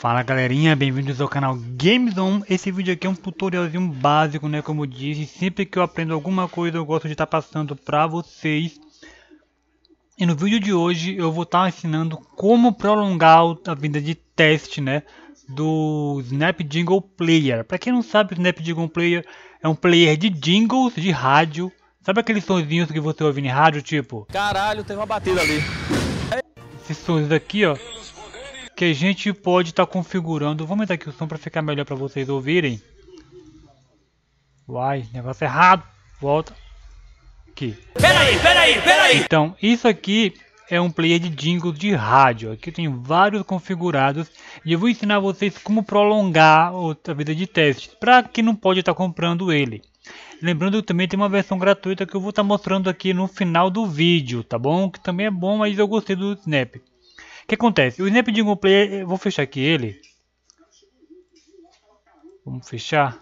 Fala galerinha, bem-vindos ao canal Games On. Esse vídeo aqui é um tutorialzinho básico, né, como eu disse, sempre que eu aprendo alguma coisa eu gosto de estar tá passando para vocês. E no vídeo de hoje eu vou estar tá ensinando como prolongar a vida de teste, né, do Snap Jingle Player. Para quem não sabe, o Snap Jingle Player é um player de jingles de rádio. Sabe aqueles sonzinhos que você ouve em rádio, tipo... Caralho, teve uma batida ali. Esses sons aqui, ó que a gente pode estar tá configurando. Vamos aumentar aqui o som para ficar melhor para vocês ouvirem. Uai, negócio errado. Volta. Aqui. Peraí, peraí, peraí. Então, isso aqui é um player de jingles de rádio. Aqui tem vários configurados e eu vou ensinar vocês como prolongar a vida de teste, para quem não pode estar tá comprando ele. Lembrando que também tem uma versão gratuita que eu vou estar tá mostrando aqui no final do vídeo, tá bom? Que também é bom, mas eu gostei do Snap que acontece? O Snapdragon Player, eu vou fechar aqui ele. Vamos fechar.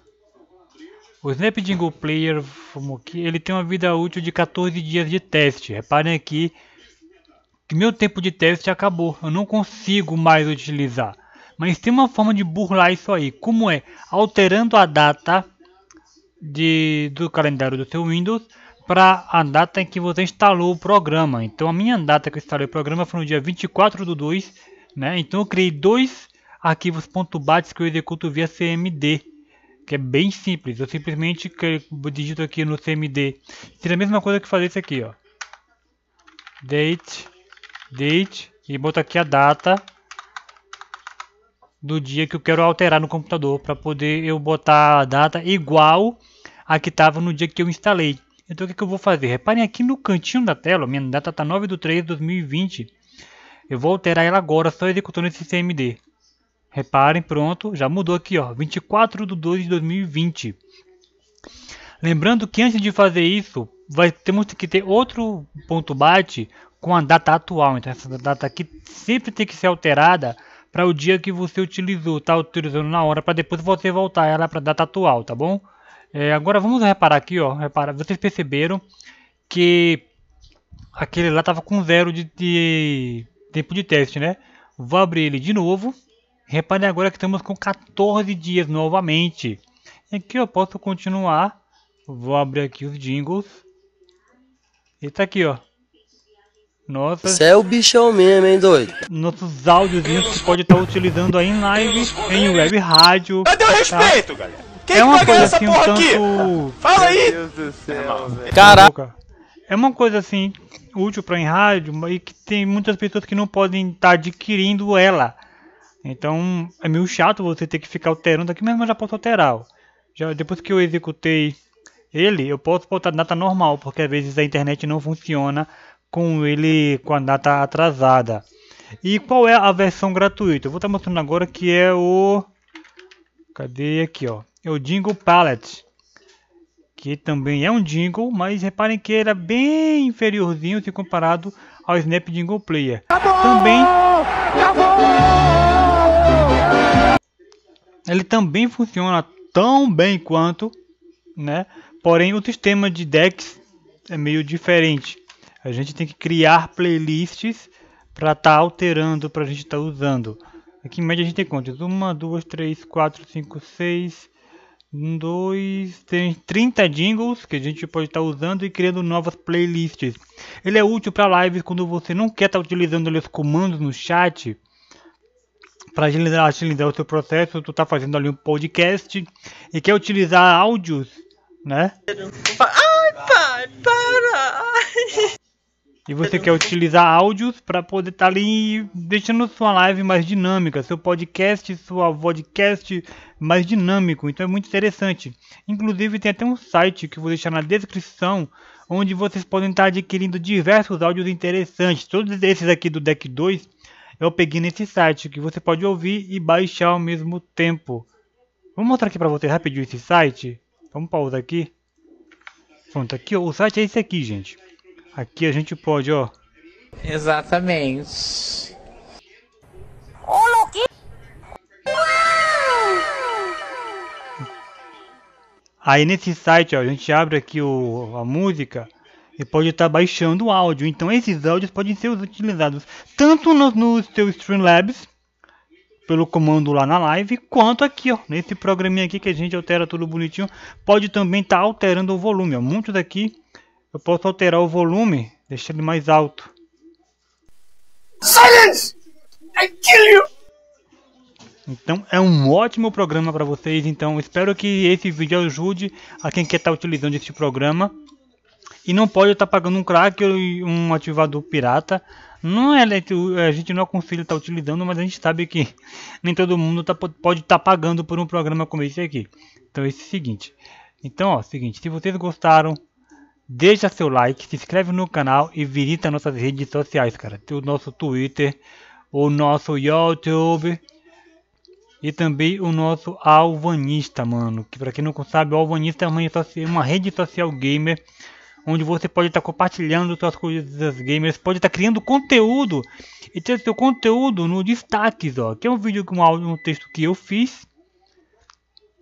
O Snapdragon Player, vamos aqui, ele tem uma vida útil de 14 dias de teste. Reparem aqui que meu tempo de teste acabou. Eu não consigo mais utilizar. Mas tem uma forma de burlar isso aí. Como é? Alterando a data de, do calendário do seu Windows para a data em que você instalou o programa. Então a minha data que eu instalei o programa foi no dia 24 do 2, né? Então eu criei dois arquivos .bat que eu executo via CMD, que é bem simples. Eu simplesmente digito aqui no CMD. Seria a mesma coisa que fazer isso aqui, ó. Date, date e boto aqui a data do dia que eu quero alterar no computador para poder eu botar a data igual a que estava no dia que eu instalei. Então o que, que eu vou fazer? Reparem aqui no cantinho da tela, minha data está 9 de 3 de 2020. Eu vou alterar ela agora, só executando esse CMD. Reparem, pronto, já mudou aqui, ó, 24 de 2 de 2020. Lembrando que antes de fazer isso, vai, temos que ter outro ponto baixo com a data atual. Então essa data aqui sempre tem que ser alterada para o dia que você utilizou, tá utilizando na hora, para depois você voltar ela para a data atual, tá bom? É, agora vamos reparar aqui, ó. Repara, vocês perceberam que aquele lá estava com zero de, de, tempo de teste, né? Vou abrir ele de novo. Repare agora que estamos com 14 dias novamente. aqui eu posso continuar. Vou abrir aqui os jingles. E tá aqui, ó. Nossa. Você é o bichão mesmo, hein, doido? Nossos áudios que pode estar tá utilizando aí em live, em web rádio. Cadê o tá? respeito, tá? galera? Quem é uma que coisa essa assim, porra um aqui? Tanto... Fala aí! Meu Deus do céu, é Caraca. É uma coisa assim, útil para em rádio e que tem muitas pessoas que não podem estar tá adquirindo ela. Então é meio chato você ter que ficar alterando aqui, mas eu já posso alterar. Já, depois que eu executei ele, eu posso botar data normal, porque às vezes a internet não funciona com ele com a data atrasada. E qual é a versão gratuita? Eu vou estar tá mostrando agora que é o. Cadê aqui, ó? é o Jingle Palette, que também é um jingle, mas reparem que era é bem inferiorzinho se comparado ao Snap Jingle Player. Acabou! Também Acabou! ele também funciona tão bem quanto, né? Porém o sistema de decks é meio diferente. A gente tem que criar playlists para estar tá alterando, para a gente estar tá usando. Aqui em média a gente tem quantos? Uma, duas, três, quatro, cinco, seis. Um, dois, tem 30 jingles que a gente pode estar usando e criando novas playlists. Ele é útil para lives quando você não quer estar utilizando os comandos no chat para agilizar, agilizar, o seu processo. Tu está fazendo ali um podcast e quer utilizar áudios, né? Ai, pai, para! E você quer utilizar áudios para poder estar tá ali deixando sua live mais dinâmica, seu podcast, sua vodcast mais dinâmico. Então é muito interessante. Inclusive tem até um site que eu vou deixar na descrição onde vocês podem estar tá adquirindo diversos áudios interessantes. Todos esses aqui do Deck 2 eu peguei nesse site que você pode ouvir e baixar ao mesmo tempo. Vou mostrar aqui para vocês rapidinho esse site. Vamos pausar aqui. Pronto, aqui o site é esse aqui, gente. Aqui a gente pode, ó. Exatamente. Aí nesse site, ó, a gente abre aqui o, a música e pode estar tá baixando o áudio. Então esses áudios podem ser utilizados tanto no, no seu Streamlabs, pelo comando lá na live, quanto aqui, ó, nesse programinha aqui que a gente altera tudo bonitinho, pode também estar tá alterando o volume, ó. muito daqui eu posso alterar o volume, deixar ele mais alto. Silence! I kill you! Então é um ótimo programa para vocês. Então espero que esse vídeo ajude a quem quer estar tá utilizando este programa. E não pode estar tá pagando um crack ou um ativador pirata. Não é, né, a gente não aconselha estar tá utilizando, mas a gente sabe que nem todo mundo tá, pode estar tá pagando por um programa como esse aqui. Então é o seguinte. Então, ó, seguinte, se vocês gostaram, Deixa seu like, se inscreve no canal e visita nossas redes sociais, cara. Tem o nosso Twitter, o nosso YouTube e também o nosso Alvanista, mano. Que pra quem não sabe, o Alvanista é uma rede social gamer onde você pode estar tá compartilhando suas coisas gamers, pode estar tá criando conteúdo e ter seu conteúdo no destaques, ó. Que é um vídeo com um um texto que eu fiz.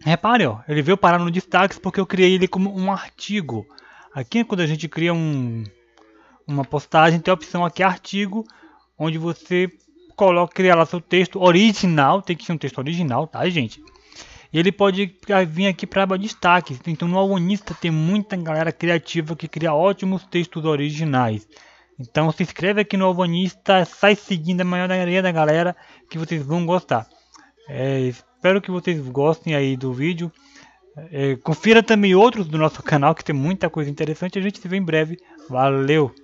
Repare, ó, ele veio parar no destaques porque eu criei ele como um artigo. Aqui é quando a gente cria um, uma postagem, tem a opção aqui artigo, onde você coloca, cria lá seu texto original, tem que ser um texto original, tá gente? E ele pode vir aqui para a aba destaque. Então no Alunista tem muita galera criativa que cria ótimos textos originais. Então se inscreve aqui no Alvanista, sai seguindo a maioria da galera que vocês vão gostar. É, espero que vocês gostem aí do vídeo. É, confira também outros do nosso canal que tem muita coisa interessante. A gente se vê em breve. Valeu!